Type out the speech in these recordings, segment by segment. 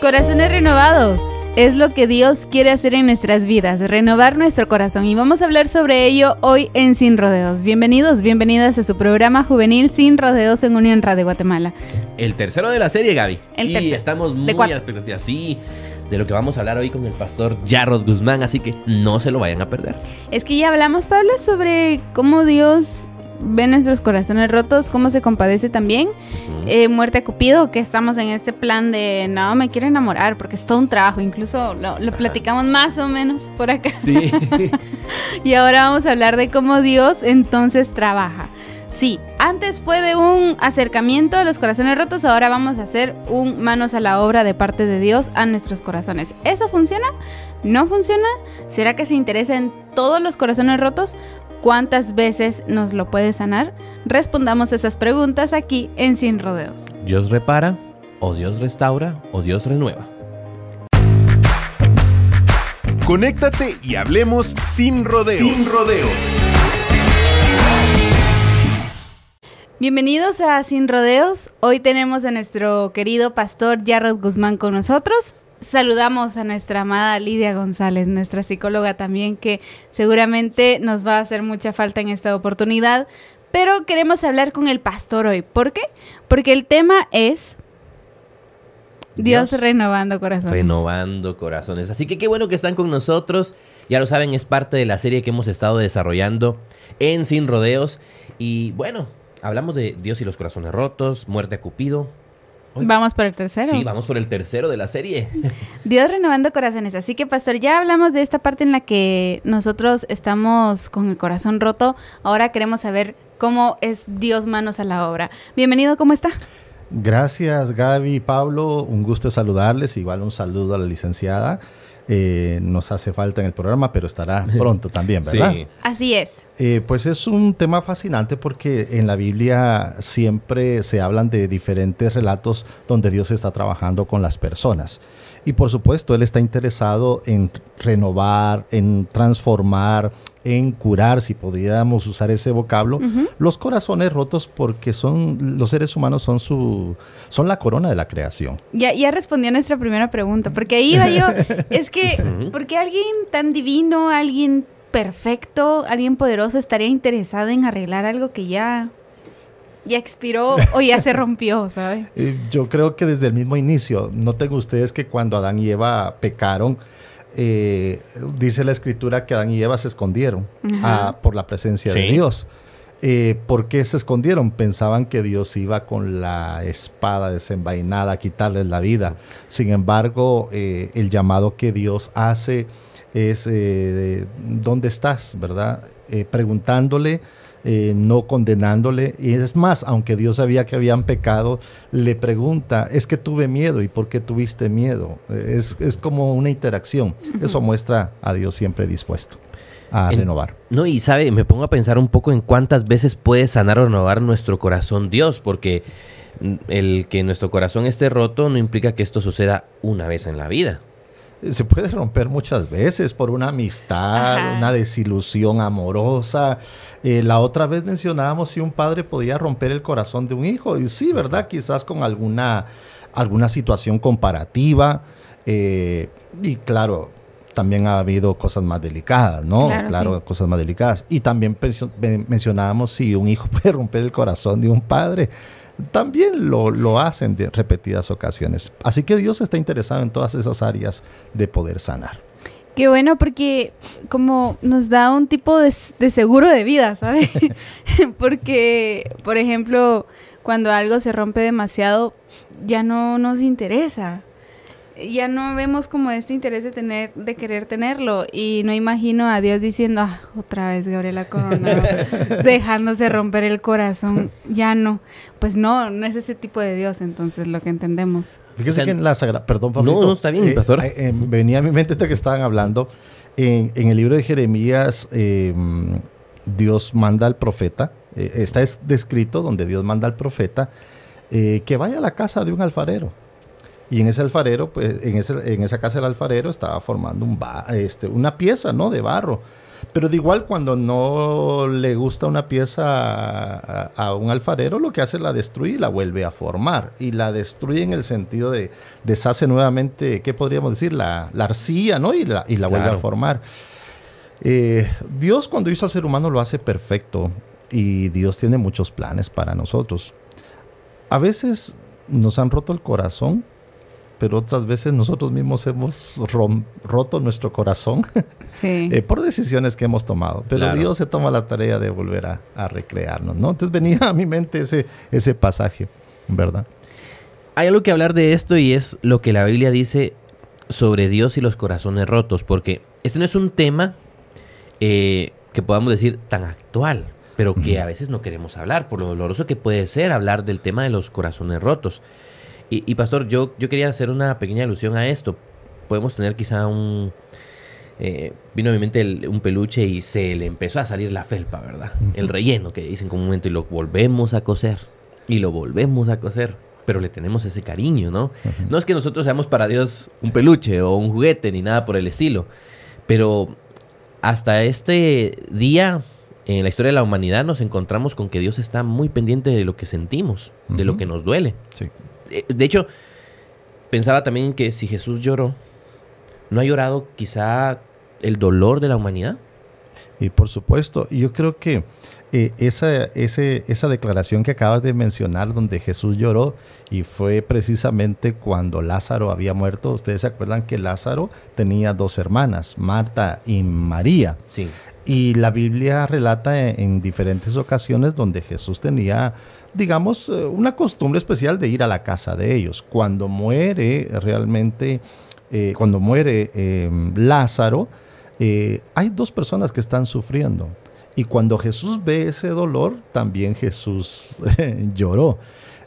Corazones renovados. Es lo que Dios quiere hacer en nuestras vidas, renovar nuestro corazón y vamos a hablar sobre ello hoy en Sin Rodeos. Bienvenidos, bienvenidas a su programa juvenil Sin Rodeos en Unión Radio Guatemala. El tercero de la serie, Gaby. y estamos muy a la sí, de lo que vamos a hablar hoy con el pastor Jarrod Guzmán, así que no se lo vayan a perder. Es que ya hablamos, Pablo, sobre cómo Dios ve nuestros corazones rotos, cómo se compadece también. Eh, muerte a Cupido, que estamos en este plan de no, me quiero enamorar, porque es todo un trabajo. Incluso lo, lo platicamos más o menos por acá. Sí. y ahora vamos a hablar de cómo Dios entonces trabaja. Sí, antes fue de un acercamiento a los corazones rotos, ahora vamos a hacer un manos a la obra de parte de Dios a nuestros corazones. ¿Eso funciona? ¿No funciona? ¿Será que se interesa en todos los corazones rotos? ¿Cuántas veces nos lo puede sanar? Respondamos esas preguntas aquí en Sin Rodeos. Dios repara, o Dios restaura, o Dios renueva. Conéctate y hablemos sin rodeos. Sin rodeos. Bienvenidos a Sin Rodeos. Hoy tenemos a nuestro querido pastor Jarrod Guzmán con nosotros saludamos a nuestra amada Lidia González, nuestra psicóloga también, que seguramente nos va a hacer mucha falta en esta oportunidad. Pero queremos hablar con el pastor hoy. ¿Por qué? Porque el tema es Dios, renovando corazones. Renovando corazones. Así que qué bueno que están con nosotros. Ya lo saben, es parte de la serie que hemos estado desarrollando en Sin Rodeos. Y bueno, hablamos de Dios y los corazones rotos, muerte a Cupido, vamos por el tercero. Sí, vamos por el tercero de la serie. Dios renovando corazones. Así que, pastor, ya hablamos de esta parte en la que nosotros estamos con el corazón roto. Ahora queremos saber cómo es Dios manos a la obra. Bienvenido, ¿cómo está? Gracias, Gaby Pablo. Un gusto saludarles. Igual un saludo a la licenciada. Eh, nos hace falta en el programa, pero estará pronto también, ¿verdad? Sí. Así es. Eh, pues es un tema fascinante porque en la Biblia siempre se hablan de diferentes relatos donde Dios está trabajando con las personas. Y por supuesto, Él está interesado en renovar, en transformar, en curar, si pudiéramos usar ese vocablo, los corazones rotos porque son los seres humanos son su son la corona de la creación. Ya, ya respondió nuestra primera pregunta, porque ahí iba yo, es que porque alguien tan divino, alguien perfecto, alguien poderoso estaría interesado en arreglar algo que ya ya expiró o ya se rompió, ¿sabes? Eh, yo creo que desde el mismo inicio, noten ustedes que cuando Adán y Eva pecaron, eh, dice la escritura que Adán y Eva se escondieron ah, por la presencia de Dios. Eh, ¿Por qué se escondieron? Pensaban que Dios iba con la espada desenvainada a quitarles la vida. Sin embargo, eh, el llamado que Dios hace es, ¿dónde estás? ¿Verdad? preguntándole eh, no condenándole. Y es más, aunque Dios sabía que habían pecado, le pregunta, es que tuve miedo y por qué tuviste miedo. Eh, es, como una interacción. Eso muestra a Dios siempre dispuesto a renovar. No, y sabe, me pongo a pensar un poco en cuántas veces puede sanar o renovar nuestro corazón Dios, porque el que nuestro corazón esté roto no implica que esto suceda una vez en la vida. Eh, se puede romper muchas veces por una amistad, una desilusión amorosa. Eh, la otra vez mencionábamos si un padre podía romper el corazón de un hijo. Y sí, ¿verdad? Quizás con alguna, alguna situación comparativa. Eh, y claro, también ha habido cosas más delicadas, ¿no? Claro, cosas más delicadas. Y también mencionábamos si un hijo puede romper el corazón de un padre también lo, hacen de repetidas ocasiones. Así que Dios está interesado en todas esas áreas de poder sanar. Qué bueno porque como nos da un tipo de seguro de vida, ¿sabes? porque, por ejemplo, cuando algo se rompe demasiado, ya no nos interesa ya no vemos como este interés de tener, de querer tenerlo. Y no imagino a Dios diciendo, ah, otra vez Gabriela Coronado, dejándose romper el corazón, ya no. Pues no, no es ese tipo de Dios, entonces lo que entendemos. Fíjese que en la Sagrada, perdón, Pablo. No, está bien, eh, pastor. Eh, eh, venía a mi mente que estaban hablando. En, en el libro de Jeremías, em, Dios manda al profeta, está es descrito donde Dios manda al profeta que vaya a la casa de un alfarero y en ese alfarero, pues, en, ese, en esa casa del alfarero estaba formando un este, una pieza, ¿no? De barro. Pero de igual, cuando no le gusta una pieza a, un alfarero, lo que hace es la destruye y la vuelve a formar. Y la destruye en el sentido de deshace nuevamente, ¿qué podríamos decir? La, la arcilla, ¿no? Y la, y la vuelve a formar. Eh, Dios cuando hizo al ser humano lo hace perfecto y Dios tiene muchos planes para nosotros. A veces nos han roto el corazón pero otras veces nosotros mismos hemos roto nuestro corazón eh, por decisiones que hemos tomado. Pero Dios se toma la tarea de volver a, recrearnos, ¿no? Entonces venía a mi mente ese, ese pasaje, ¿verdad? Hay algo que hablar de esto y es lo que la Biblia dice sobre Dios y los corazones rotos, porque este no es un tema eh, que podamos decir tan actual, pero que a veces no queremos hablar, por lo doloroso que puede ser hablar del tema de los corazones rotos. Y, pastor, yo, yo quería hacer una pequeña alusión a esto. Podemos tener quizá un... Eh, vino a mi mente un peluche y se le empezó a salir la felpa, ¿verdad? El relleno que dicen momento, y lo volvemos a coser y lo volvemos a coser, pero le tenemos ese cariño, ¿no? No es que nosotros seamos para Dios un peluche o un juguete ni nada por el estilo, pero hasta este día en la historia de la humanidad nos encontramos con que Dios está muy pendiente de lo que sentimos, de lo que nos duele. Sí. Eh, de hecho, pensaba también que si Jesús lloró, ¿no ha llorado quizá el dolor de la humanidad? Y por supuesto, yo creo que eh, esa, declaración que acabas de mencionar donde Jesús lloró y fue precisamente cuando Lázaro había muerto, ustedes se acuerdan que Lázaro tenía dos hermanas, Marta y María. Y la Biblia relata e, en, diferentes ocasiones donde Jesús tenía, digamos, eh, una costumbre especial de ir a la casa de ellos. Cuando muere realmente, eh, cuando muere Lázaro, hay dos personas que están sufriendo y cuando Jesús ve ese dolor, también Jesús lloró.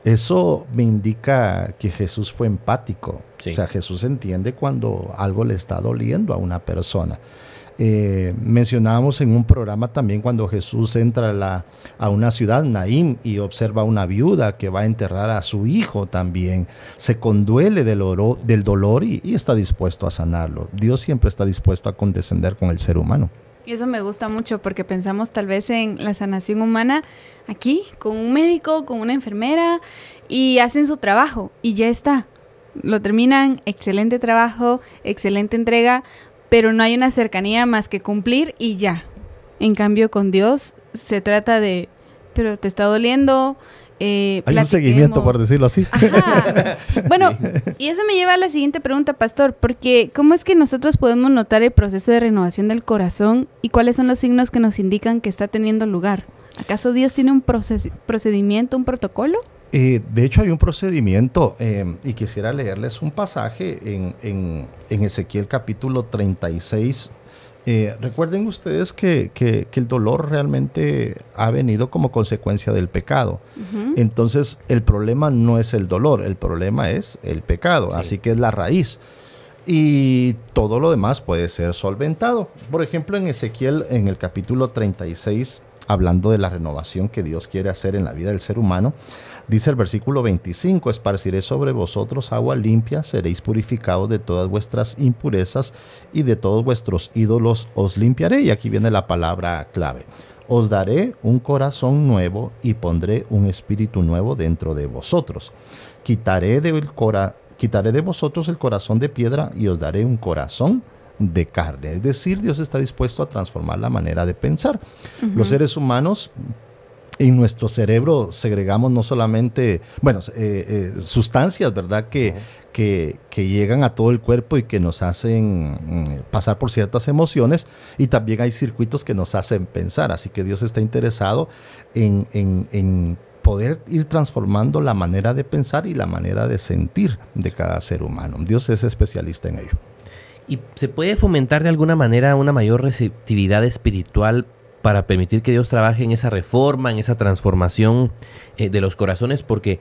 Eso me indica que Jesús fue empático. O sea, Jesús entiende cuando algo le está doliendo a una persona. Eh, mencionábamos en un programa también cuando Jesús entra a, a, una ciudad, Naim, y observa a una viuda que va a enterrar a su hijo también. Se conduele del, del dolor y está dispuesto a sanarlo. Dios siempre está dispuesto a condescender con el ser humano. Y eso me gusta mucho porque pensamos tal vez en la sanación humana aquí, con un médico, con una enfermera, y hacen su trabajo y ya está. Lo terminan, excelente trabajo, excelente entrega, pero no hay una cercanía más que cumplir y ya. En cambio, con Dios se trata de, pero te está doliendo, eh, hay un seguimiento, por decirlo así. Bueno, y eso me lleva a la siguiente pregunta, pastor, porque ¿cómo es que nosotros podemos notar el proceso de renovación del corazón y cuáles son los signos que nos indican que está teniendo lugar? ¿Acaso Dios tiene un procedimiento, un protocolo? Eh, de hecho, hay un procedimiento eh, y quisiera leerles un pasaje en, en, en, Ezequiel capítulo 36, eh, recuerden ustedes que, el dolor realmente ha venido como consecuencia del pecado. Entonces, el problema no es el dolor, el problema es el pecado, así que es la raíz. Y todo lo demás puede ser solventado. Por ejemplo, en Ezequiel, en el capítulo 36, hablando de la renovación que Dios quiere hacer en la vida del ser humano, dice el versículo 25, esparciré sobre vosotros agua limpia, seréis purificados de todas vuestras impurezas y de todos vuestros ídolos os limpiaré. Y aquí viene la palabra clave. Os daré un corazón nuevo y pondré un espíritu nuevo dentro de vosotros. Quitaré, de vosotros el corazón de piedra y os daré un corazón de carne. Es decir, Dios está dispuesto a transformar la manera de pensar. Los seres humanos en nuestro cerebro segregamos no solamente, bueno, eh, eh, sustancias, ¿verdad? Que, que, llegan a todo el cuerpo y que nos hacen mm, pasar por ciertas emociones y también hay circuitos que nos hacen pensar. Así que Dios está interesado en, en poder ir transformando la manera de pensar y la manera de sentir de cada ser humano. Dios es especialista en ello. ¿Y se puede fomentar de alguna manera una mayor receptividad espiritual para permitir que Dios trabaje en esa reforma, en esa transformación eh, de los corazones? Porque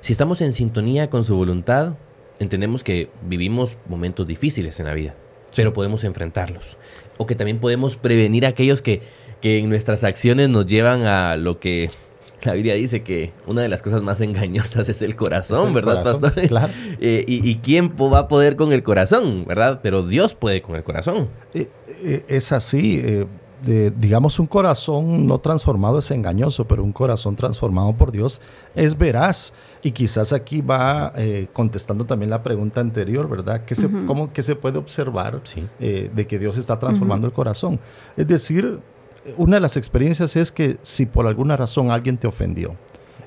si estamos en sintonía con su voluntad, entendemos que vivimos momentos difíciles en la vida, pero podemos enfrentarlos. O que también podemos prevenir aquellos que en nuestras acciones nos llevan a lo que la Biblia dice que una de las cosas más engañosas es el corazón, ¿verdad, pastor? Claro. Eh, y, quién va a poder con el corazón, verdad? Pero Dios puede con el corazón. Eh, eh, es así. digamos, un corazón no transformado es engañoso, pero un corazón transformado por Dios es veraz. Y quizás aquí va contestando también la pregunta anterior, ¿verdad? ¿Qué se, cómo, se puede observar de que Dios está transformando el corazón? Es decir, una de las experiencias es que si por alguna razón alguien te ofendió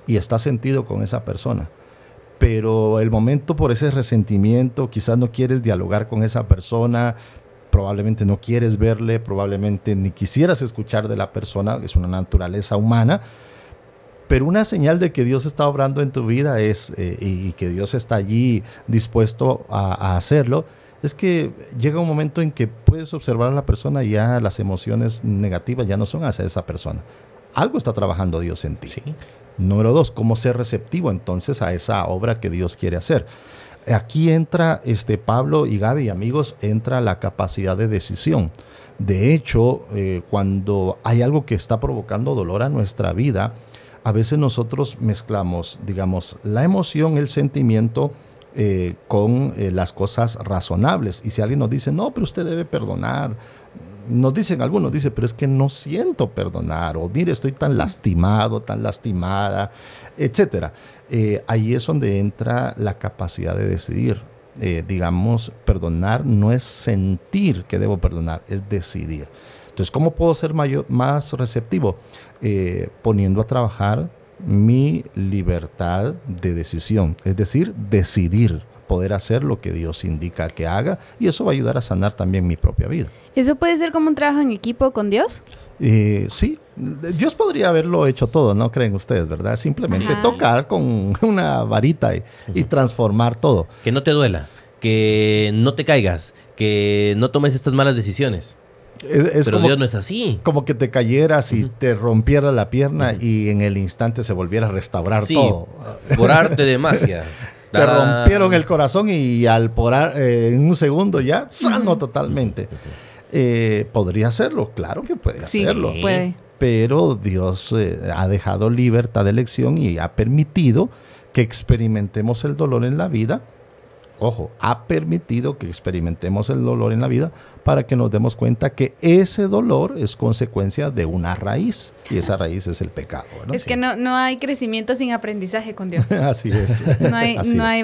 y está sentido con esa persona, pero el momento por ese resentimiento, quizás no quieres dialogar con esa persona, probablemente no quieres verle, probablemente ni quisieras escuchar de la persona, es una naturaleza humana, pero una señal de que Dios está obrando en tu vida es, eh, y, que Dios está allí dispuesto a hacerlo, es que llega un momento en que puedes observar a la persona y ya las emociones negativas ya no son hacia esa persona. Algo está trabajando Dios en ti. Número dos, cómo ser receptivo entonces a esa obra que Dios quiere hacer. Aquí entra este Pablo y Gaby, amigos, entra la capacidad de decisión. De hecho, eh, cuando hay algo que está provocando dolor a nuestra vida, a veces nosotros mezclamos, digamos, la emoción, el sentimiento, eh, con eh, las cosas razonables. Y si alguien nos dice, no, pero usted debe perdonar, nos dicen algunos, dice, pero es que no siento perdonar, o mire, estoy tan lastimado, tan lastimada, etcétera eh, ahí es donde entra la capacidad de decidir. digamos, perdonar no es sentir que debo perdonar, es decidir. Entonces, ¿cómo puedo ser mayor, más receptivo? poniendo a trabajar mi libertad de decisión, es decir, decidir poder hacer lo que Dios indica que haga y eso va a ayudar a sanar también mi propia vida. ¿Eso puede ser como un trabajo en equipo con Dios? Eh, sí, Dios podría haberlo hecho todo, ¿no creen ustedes, verdad? Simplemente tocar con una varita y transformar todo. Que no te duela, que no te caigas, que no tomes estas malas decisiones. Pero Dios no es así. Como que te cayeras y te rompiera la pierna y en el instante se volviera a restaurar todo. Por arte de magia. te rompieron el corazón y al porar eh, en un segundo ya sano totalmente. Eh, podría hacerlo, claro que puede hacerlo. Pero Dios eh, ha dejado libertad de elección y ha permitido que experimentemos el dolor en la vida ojo, ha permitido que experimentemos el dolor en la vida para que nos demos cuenta que ese dolor es consecuencia de una raíz y esa raíz es el pecado. Es que no, no hay crecimiento sin aprendizaje con Dios. Así es. No, hay,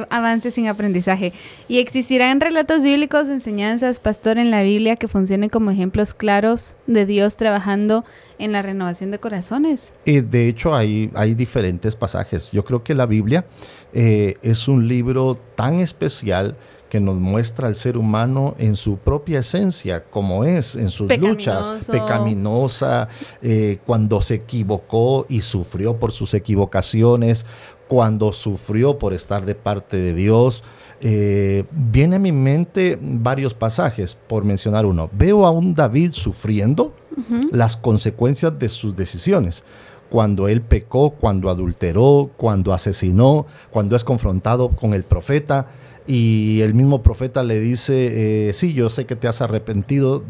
avance sin aprendizaje. Y existirán relatos bíblicos, enseñanzas, pastor, en la Biblia que funcionen como ejemplos claros de Dios trabajando en la renovación de corazones. Y eh, de hecho hay, hay diferentes pasajes. Yo creo que la Biblia eh, es un libro tan especial que nos muestra al ser humano en su propia esencia, como es, en sus luchas, pecaminosa, eh, cuando se equivocó y sufrió por sus equivocaciones, cuando sufrió por estar de parte de Dios. Eh, viene a mi mente varios pasajes, por mencionar uno. Veo a un David sufriendo las consecuencias de sus decisiones cuando él pecó, cuando adulteró, cuando asesinó, cuando es confrontado con el profeta. Y el mismo profeta le dice, eh, sí, yo sé que te has arrepentido,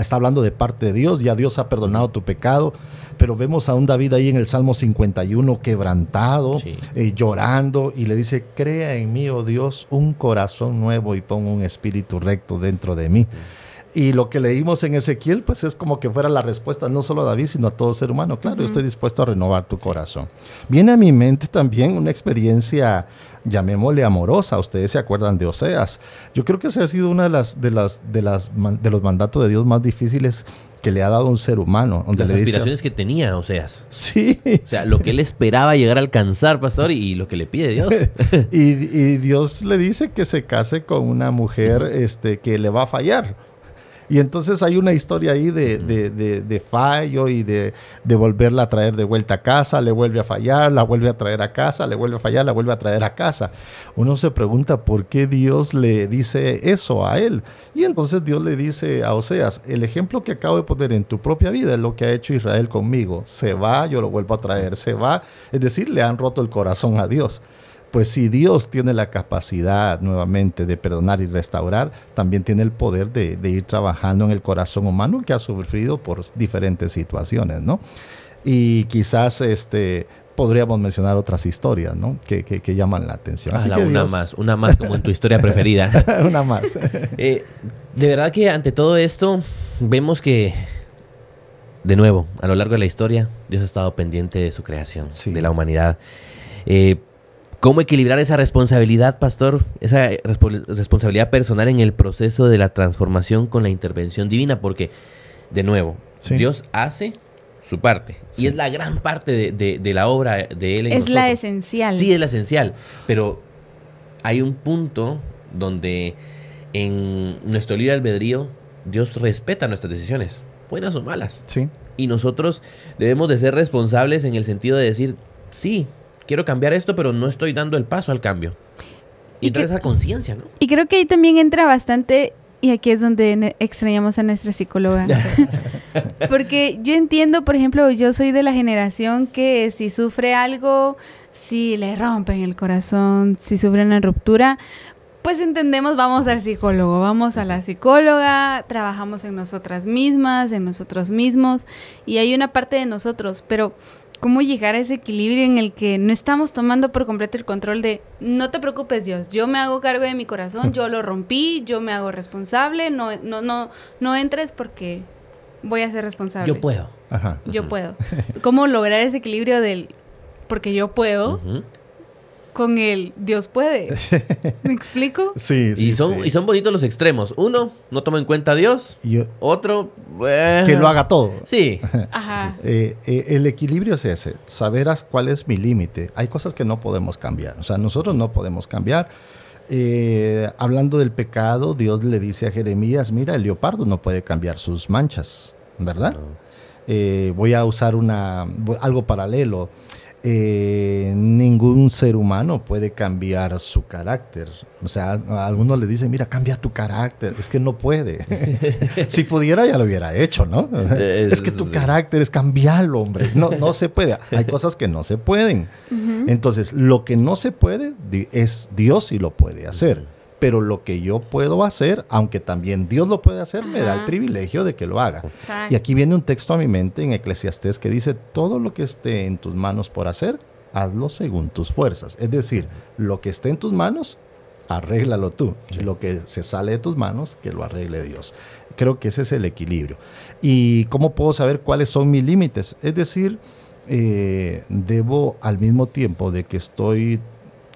está hablando de parte de Dios, ya Dios ha perdonado tu pecado, pero vemos a un David ahí en el Salmo 51 quebrantado, eh, llorando, y le dice, crea en mí, oh Dios, un corazón nuevo y pon un espíritu recto dentro de mí. Y lo que leímos en Ezequiel, pues es como que fuera la respuesta no solo a David, sino a todo ser humano. Claro, yo estoy dispuesto a renovar tu corazón. Viene a mi mente también una experiencia, llamémosle amorosa. Ustedes se acuerdan de Oseas. Yo creo que ese ha sido uno de, las, de, las, de, las, de los mandatos de Dios más difíciles que le ha dado un ser humano. Donde Las inspiraciones aspiraciones que tenía, Oseas. Sí. O sea, lo que él esperaba llegar a alcanzar, pastor, y, lo que le pide Dios. y, y, Dios le dice que se case con una mujer este, que le va a fallar y entonces hay una historia ahí de, fallo y de, volverla a traer de vuelta a casa, le vuelve a fallar, la vuelve a traer a casa, le vuelve a fallar, la vuelve a traer a casa. Uno se pregunta por qué Dios le dice eso a él. Y entonces Dios le dice a Oseas, el ejemplo que acabo de poner en tu propia vida es lo que ha hecho Israel conmigo. Se va, yo lo vuelvo a traer, se va. Es decir, le han roto el corazón a Dios. Pues si Dios tiene la capacidad nuevamente de perdonar y restaurar, también tiene el poder de, ir trabajando en el corazón humano que ha sufrido por diferentes situaciones, ¿no? Y quizás este, podríamos mencionar otras historias, ¿no? Que, llaman la atención. Así ah, una más, una más como en tu historia preferida. una más. Eh, de verdad que ante todo esto vemos que, de nuevo, a lo largo de la historia, Dios ha estado pendiente de su creación, de la humanidad. Eh, ¿Cómo equilibrar esa responsabilidad, pastor? Esa responsabilidad personal en el proceso de la transformación con la intervención divina, porque, de nuevo, Dios hace su parte. Y es la gran parte de, la obra de Él en Es la esencial. Sí, es la esencial. Pero hay un punto donde en nuestro libre albedrío Dios respeta nuestras decisiones, buenas o malas. Sí. Y nosotros debemos de ser responsables en el sentido de decir, sí, quiero cambiar esto, pero no estoy dando el paso al cambio. Y, toda esa conciencia, ¿no? Y creo que ahí también entra bastante, y aquí es donde extrañamos a nuestra psicóloga. Porque yo entiendo, por ejemplo, yo soy de la generación que si sufre algo, si le rompen el corazón, si sufre una ruptura, pues entendemos, vamos al psicólogo, vamos a la psicóloga, trabajamos en nosotras mismas, en nosotros mismos, y hay una parte de nosotros, pero cómo llegar a ese equilibrio en el que no estamos tomando por completo el control de, no te preocupes Dios, yo me hago cargo de mi corazón, yo lo rompí, yo me hago responsable, no, no, no, no entres porque voy a ser responsable. Yo puedo. Ajá. Yo puedo. ¿Cómo lograr ese equilibrio del porque yo puedo? con el Dios puede. ¿Me explico? sí, sí, y son, Y son bonitos los extremos. Uno, no toma en cuenta a Dios. y Otro, bueno, que lo haga todo. Sí. Ajá. Eh, eh, el equilibrio es ese, saber cuál es mi límite. Hay cosas que no podemos cambiar. O sea, nosotros no podemos cambiar. Eh, hablando del pecado, Dios le dice a Jeremías, mira, el leopardo no puede cambiar sus manchas, ¿verdad? voy a usar una, algo paralelo. Eh, ningún ser humano puede cambiar su carácter. O sea, a algunos le dicen, mira, cambia tu carácter. Es que no puede. si pudiera, ya lo hubiera hecho, ¿no? es que tu carácter es cambiarlo, hombre. No, no se puede. Hay cosas que no se pueden. Entonces, lo que no se puede es Dios y lo puede hacer pero lo que yo puedo hacer, aunque también Dios lo puede hacer, me da el privilegio de que lo haga. Y aquí viene un texto a mi mente en Eclesiastés que dice, todo lo que esté en tus manos por hacer, hazlo según tus fuerzas. Es decir, lo que esté en tus manos, arréglalo tú. Lo que se sale de tus manos, que lo arregle Dios. Creo que ese es el equilibrio. ¿Y cómo puedo saber cuáles son mis límites? Es decir, eh, debo al mismo tiempo de que estoy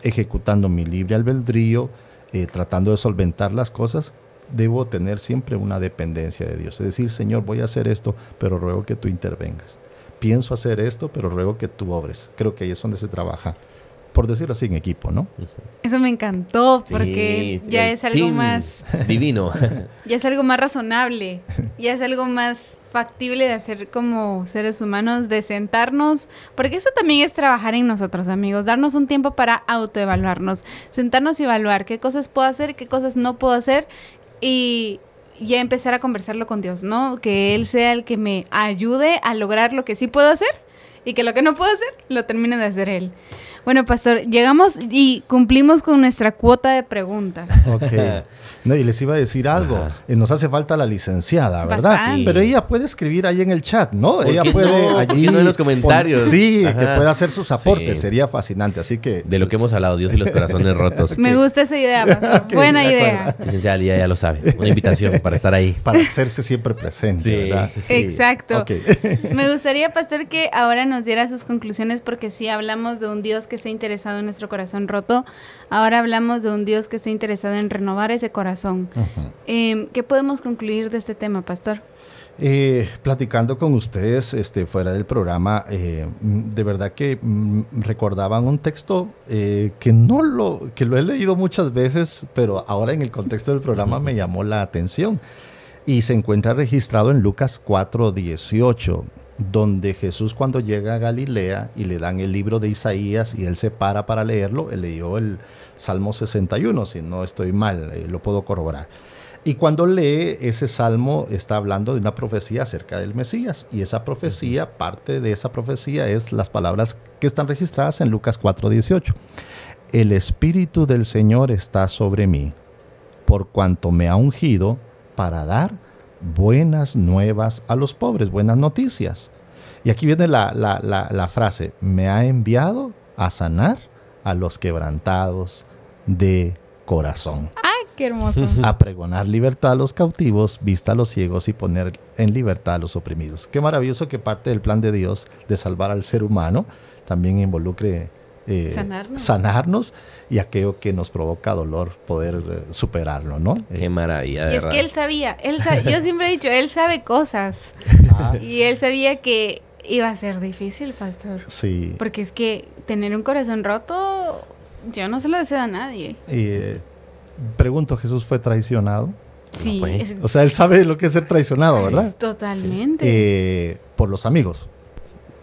ejecutando mi libre albedrío, eh, tratando de solventar las cosas, debo tener siempre una dependencia de Dios. Es decir, Señor, voy a hacer esto, pero ruego que tú intervengas. Pienso hacer esto, pero ruego que tú obres. Creo que ahí es donde se trabaja por decirlo así, en equipo, ¿no? Eso me encantó porque ya es algo más... Divino. ya es algo más razonable, ya es algo más factible de hacer como seres humanos, de sentarnos, porque eso también es trabajar en nosotros, amigos, darnos un tiempo para autoevaluarnos, sentarnos y evaluar qué cosas puedo hacer, qué cosas no puedo hacer y ya empezar a conversarlo con Dios, ¿no? Que Él sea el que me ayude a lograr lo que sí puedo hacer y que lo que no puedo hacer lo termine de hacer Él. Bueno, pastor, llegamos y cumplimos con nuestra cuota de preguntas. Ok. No, y les iba a decir algo. Eh, nos hace falta la licenciada, ¿verdad? Sí. Pero ella puede escribir ahí en el chat, ¿no? Ella puede allí. en los comentarios. sí, que pueda hacer sus aportes. Sería fascinante. Así que. De lo que hemos hablado, Dios y los corazones rotos. Me gusta esa idea, pastor. Buena idea. Licenciada ya lo sabe. Una invitación para estar ahí. Para hacerse siempre presente, sí. Exacto. Me gustaría, pastor, que ahora nos diera sus conclusiones porque sí hablamos de un Dios que que está interesado en nuestro corazón roto, ahora hablamos de un Dios que está interesado en renovar ese corazón. Em, ¿Qué podemos concluir de este tema, pastor? Eh, platicando con ustedes este, fuera del programa, eh, de verdad que mm, recordaban un texto eh, que no lo, que lo he leído muchas veces, pero ahora en el contexto del programa me llamó la atención. Y se encuentra registrado en Lucas 4, 18 donde Jesús cuando llega a Galilea y le dan el libro de Isaías y él se para para leerlo, él leyó el Salmo 61, si no estoy mal, eh, lo puedo corroborar. Y cuando lee ese salmo está hablando de una profecía acerca del Mesías. Y esa profecía, parte de esa profecía es las palabras que están registradas en Lucas 4:18. El Espíritu del Señor está sobre mí, por cuanto me ha ungido para dar buenas nuevas a los pobres, buenas noticias. Y aquí viene la, frase, me ha enviado a sanar a los quebrantados de corazón. ¡Ay, qué hermoso! A pregonar libertad a los cautivos, vista a los ciegos y poner en libertad a los oprimidos. Qué maravilloso que parte del plan de Dios de salvar al ser humano también involucre eh, sanarnos. y aquello que nos provoca dolor, poder eh, superarlo, ¿no? Qué eh, maravilla. y es que él sabía, él yo siempre he dicho, él sabe cosas. Ah. Y él sabía que iba a ser difícil, pastor. Sí. Porque es que tener un corazón roto, yo no se lo deseo a nadie. Y pregunto, ¿Jesús fue traicionado? Sí. O sea, él sabe lo que es ser traicionado, ¿verdad? Totalmente. por los amigos.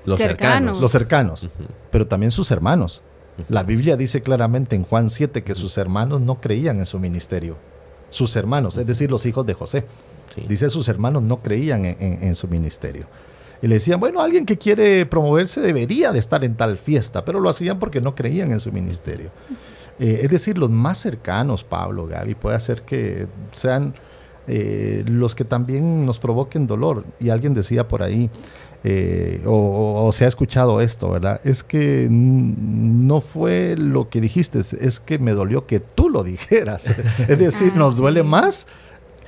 Los cercanos. Los cercanos, pero también sus hermanos. La Biblia dice claramente en Juan 7 que sus hermanos no creían en su ministerio. Sus hermanos, es decir, los hijos de José. Dice sus hermanos no creían en, su ministerio. Y le decían, bueno, alguien que quiere promoverse debería de estar en tal fiesta, pero lo hacían porque no creían en su ministerio. Eh, es decir, los más cercanos, Pablo, Gaby, puede hacer que sean eh, los que también nos provoquen dolor. Y alguien decía por ahí, eh, o, se ha escuchado esto, ¿verdad? Es que no fue lo que dijiste, es que me dolió que tú lo dijeras. Es decir, ah, nos duele más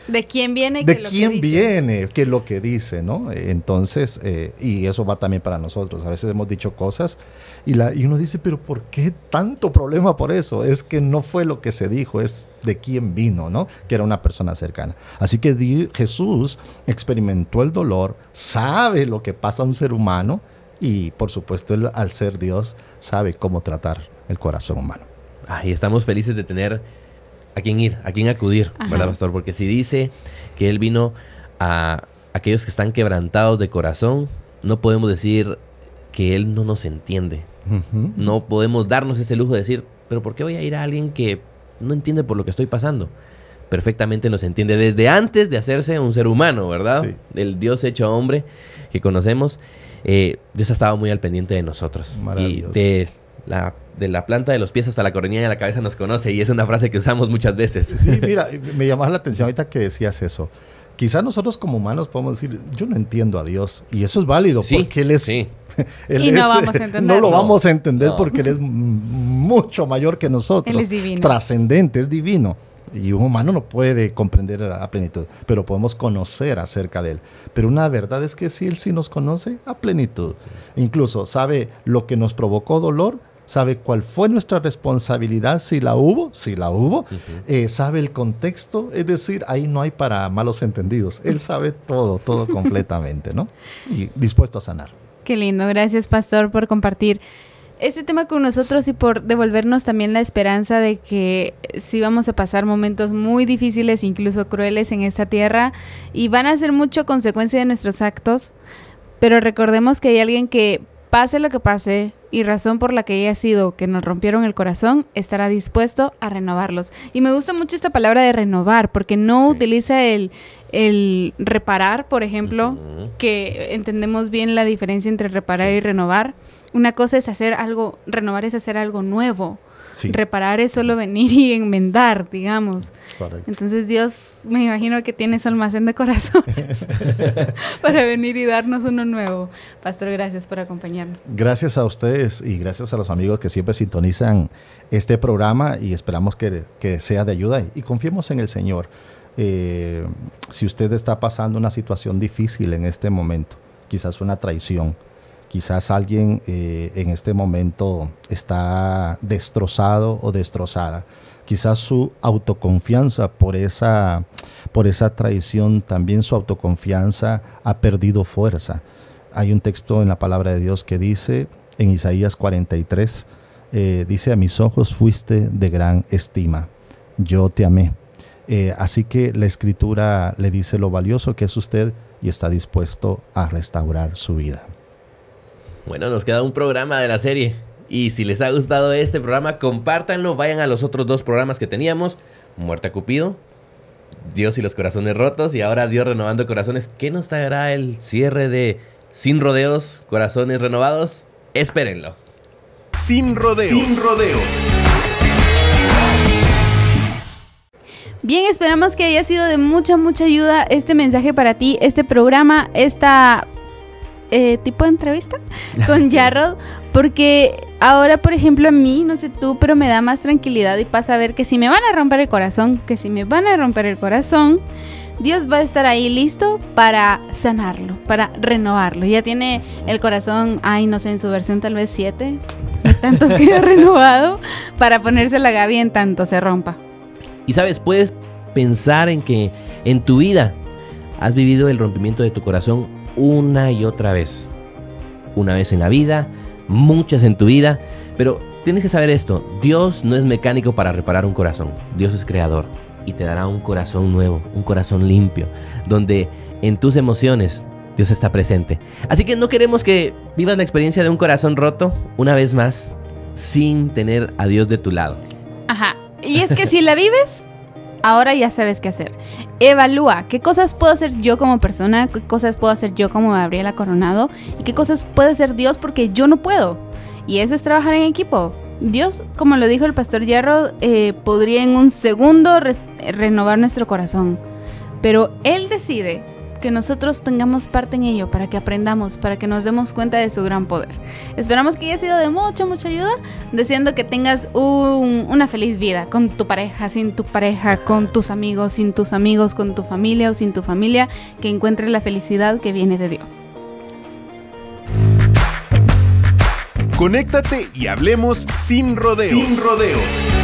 ¿De quién viene? ¿De que quién lo que dice? viene? ¿Qué lo que dice? ¿no? Entonces, eh, y eso va también para nosotros. A veces hemos dicho cosas y, la, y uno dice, pero ¿por qué tanto problema por eso? Es que no fue lo que se dijo, es de quién vino, ¿no? Que era una persona cercana. Así que Jesús experimentó el dolor, sabe lo que pasa a un ser humano y por supuesto al ser Dios sabe cómo tratar el corazón humano. Ahí estamos felices de tener a quién ir, a quién acudir, para ¿verdad, pastor? Porque si dice que Él vino a aquellos que están quebrantados de corazón, no podemos decir que Él no nos entiende. No podemos darnos ese lujo de decir, pero ¿por qué voy a ir a alguien que no entiende por lo que estoy pasando? Perfectamente nos entiende desde antes de hacerse un ser humano, ¿verdad? El Dios hecho hombre que conocemos. Eh, Dios ha estado muy al pendiente de nosotros. Y de la de la planta de los pies hasta la coronilla de la cabeza nos conoce y es una frase que usamos muchas veces. Sí, mira, me llamaba la atención ahorita que decías eso. Quizás nosotros como humanos podemos decir, yo no entiendo a Dios y eso es válido porque Él es... Él no, eh, no lo vamos a entender porque Él es mucho mayor que nosotros. Él es divino. Trascendente, es divino. Y un humano no puede comprender a plenitud, pero podemos conocer acerca de Él. Pero una verdad es que sí, Él sí nos conoce a plenitud. Incluso sabe lo que nos provocó dolor, sabe cuál fue nuestra responsabilidad, si la hubo, si la hubo, eh, sabe el contexto, es decir, ahí no hay para malos entendidos, él sabe todo, todo completamente, ¿no? Y dispuesto a sanar. Qué lindo, gracias pastor por compartir este tema con nosotros y por devolvernos también la esperanza de que sí vamos a pasar momentos muy difíciles, incluso crueles en esta tierra y van a ser mucho consecuencia de nuestros actos, pero recordemos que hay alguien que Pase lo que pase y razón por la que haya sido que nos rompieron el corazón, estará dispuesto a renovarlos. Y me gusta mucho esta palabra de renovar, porque no utiliza el, reparar, por ejemplo, que entendemos bien la diferencia entre reparar y renovar. Una cosa es hacer algo, renovar es hacer algo nuevo. Reparar es solo venir y enmendar, digamos. Entonces Dios me imagino que tiene ese almacén de corazones para venir y darnos uno nuevo. Pastor, gracias por acompañarnos. Gracias a ustedes y gracias a los amigos que siempre sintonizan este programa y esperamos que, sea de ayuda y confiemos en el Señor. Eh, si usted está pasando una situación difícil en este momento, quizás una traición, quizás alguien eh, en este momento está destrozado o destrozada. Quizás su autoconfianza por esa, por esa traición, también su autoconfianza ha perdido fuerza. Hay un texto en la palabra de Dios que dice, en Isaías 43, eh, dice, a mis ojos fuiste de gran estima, yo te amé. Eh, así que la escritura le dice lo valioso que es usted y está dispuesto a restaurar su vida. Bueno, nos queda un programa de la serie. Y si les ha gustado este programa, compártanlo, vayan a los otros dos programas que teníamos, a Cupido, Dios y los corazones rotos, y ahora Dios renovando corazones. ¿Qué nos traerá el cierre de Sin Rodeos, Corazones Renovados? Espérenlo. Sin rodeos. Sin rodeos. Bien, esperamos que haya sido de mucha, mucha ayuda este mensaje para ti, este programa, esta eh, tipo de entrevista con Jarrod, porque ahora, por ejemplo, a mí, no sé tú, pero me da más tranquilidad y pasa a ver que si me van a romper el corazón, que si me van a romper el corazón, Dios va a estar ahí listo para sanarlo, para renovarlo. Ya tiene el corazón, ay, no sé, en su versión tal vez 7, tantos que ha renovado, para ponerse la Gaby en tanto se rompa. Y sabes, puedes pensar en que en tu vida has vivido el rompimiento de tu corazón una y otra vez. Una vez en la vida, muchas en tu vida, pero tienes que saber esto, Dios no es mecánico para reparar un corazón, Dios es creador y te dará un corazón nuevo, un corazón limpio, donde en tus emociones Dios está presente. Así que no queremos que vivas la experiencia de un corazón roto una vez más sin tener a Dios de tu lado. Ajá. Y es que si la vives, Ahora ya sabes qué hacer. Evalúa qué cosas puedo hacer yo como persona, qué cosas puedo hacer yo como Gabriela Coronado y qué cosas puede hacer Dios porque yo no puedo. Y eso es trabajar en equipo. Dios, como lo dijo el pastor yerro eh, podría en un segundo renovar nuestro corazón. Pero Él decide que nosotros tengamos parte en ello, para que aprendamos, para que nos demos cuenta de su gran poder. Esperamos que haya sido de mucha, mucha ayuda, deseando que tengas una feliz vida con tu pareja, sin tu pareja, con tus amigos, sin tus amigos, con tu familia o sin tu familia, que encuentres la felicidad que viene de Dios. Conéctate y hablemos sin rodeos. Sin rodeos.